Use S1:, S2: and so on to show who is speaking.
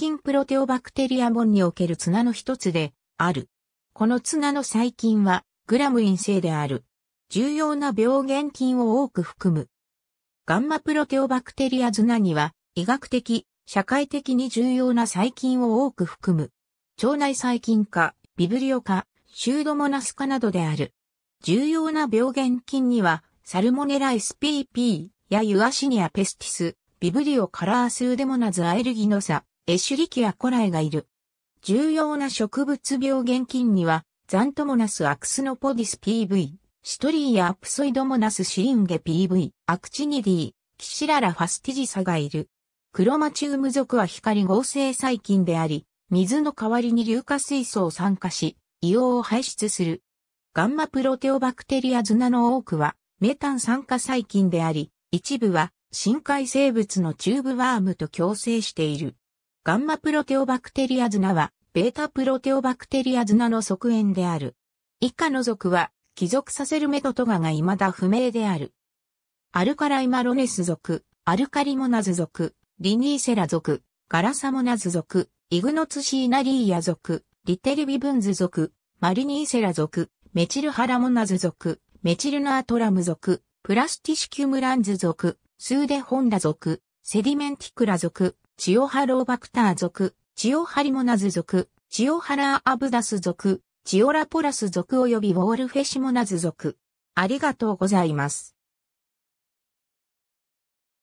S1: 菌プロテオバクテリア門における綱の一つである。この綱の細菌はグラム陰性である。重要な病原菌を多く含む。ガンマプロテオバクテリア綱には医学的、社会的に重要な細菌を多く含む。腸内細菌科、ビブリオ科、シュードモナス科などである。重要な病原菌には、サルモネラ SPP やユアシニアペスティス、ビブリオカラースーデモナズアエルギノサ、エシュリキア古来がいる。重要な植物病原菌には、ザントモナスアクスノポディス PV、シトリーやアプソイドモナスシリンゲ PV、アクチニディ、キシララファスティジサがいる。クロマチウム属は光合成細菌であり、水の代わりに硫化水素を酸化し、硫黄を排出する。ガンマプロテオバクテリアズナの多くは、メタン酸化細菌であり、一部は深海生物のチューブワームと共生している。ガンマプロテオバクテリアズナは、ベータプロテオバクテリアズナの側縁である。以下の属は、帰属させるメトトガが未だ不明である。アルカライマロネス属、アルカリモナズ属、リニーセラ属、ガラサモナズ属、イグノツシーナリーヤ属、リテルビブンズ属、マリニーセラ属、メチルハラモナズ属、メチルナートラム属、プラスティシキュムランズ属、スーデホンダ属、セディメンティクラ属、チオハローバクター属、チオハリモナズ属、チオハラーアブダス属、チオラポラス属及びウォールフェシモナズ属。ありがとうございます。